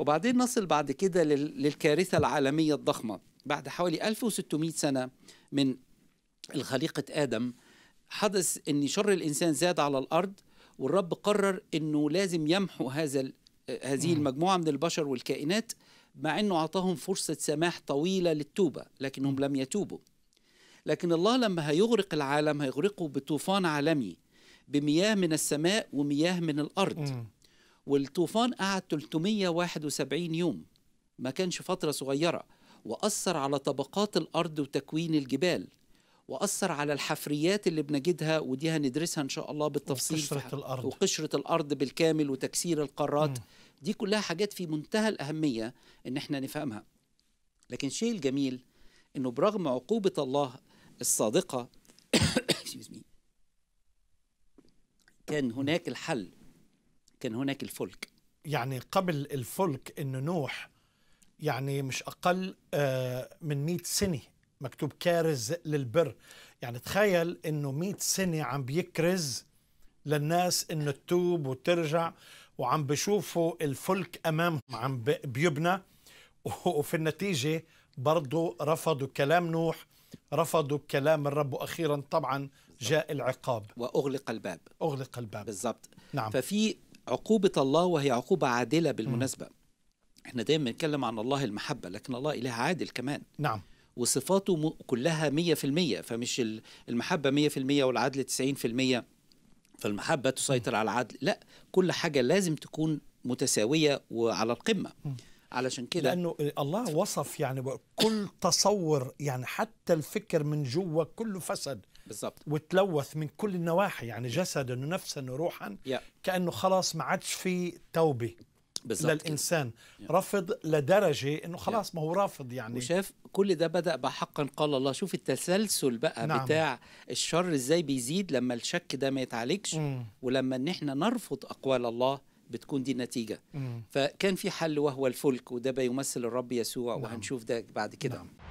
وبعدين نصل بعد كده للكارثة العالمية الضخمة بعد حوالي 1600 سنة من الخليقة آدم حدث أن شر الإنسان زاد على الأرض والرب قرر أنه لازم يمحو هذا هذه المجموعة من البشر والكائنات مع أنه أعطاهم فرصة سماح طويلة للتوبة لكنهم لم يتوبوا لكن الله لما هيغرق العالم هيغرقه بطوفان عالمي بمياه من السماء ومياه من الأرض والطوفان قعد 371 يوم ما كانش فترة صغيرة وأثر على طبقات الأرض وتكوين الجبال وأثر على الحفريات اللي بنجدها ودي هندرسها إن شاء الله بالتفصيل وقشرة الأرض وقشرة الأرض بالكامل وتكسير القارات دي كلها حاجات في منتهى الأهمية إن إحنا نفهمها لكن الشيء الجميل إنه برغم عقوبة الله الصادقة كان هناك الحل كان هناك الفلك يعني قبل الفلك أن نوح يعني مش أقل آه، من 100 سنة مكتوب كارز للبر يعني تخيل أنه 100 سنة عم بيكرز للناس أنه تتوب وترجع وعم بشوفوا الفلك أمامهم عم بيبنى وفي النتيجة برضو رفضوا كلام نوح رفضوا كلام الرب واخيرا طبعا جاء العقاب واغلق الباب اغلق الباب بالضبط نعم ففي عقوبة الله وهي عقوبة عادلة بالمناسبة احنا دايما بنتكلم عن الله المحبة لكن الله إله عادل كمان نعم وصفاته م... كلها 100% فمش المحبة 100% والعدل 90% فالمحبة تسيطر على العدل لا كل حاجة لازم تكون متساوية وعلى القمة علشان كده لانه الله وصف يعني كل تصور يعني حتى الفكر من جوا كله فسد بالظبط وتلوث من كل النواحي يعني جسدا ونفسا وروحا yeah. كانه خلاص ما عادش في توبه بالزبط. للانسان yeah. رفض لدرجه انه خلاص yeah. ما هو رافض يعني وشاف كل ده بدا بحقا قال الله شوف التسلسل بقى نعم. بتاع الشر ازاي بيزيد لما الشك ده ما يتعالجش mm. ولما ان احنا نرفض اقوال الله بتكون دي النتيجه mm. فكان في حل وهو الفلك وده بيمثل الرب يسوع نعم. وهنشوف ده بعد كده نعم.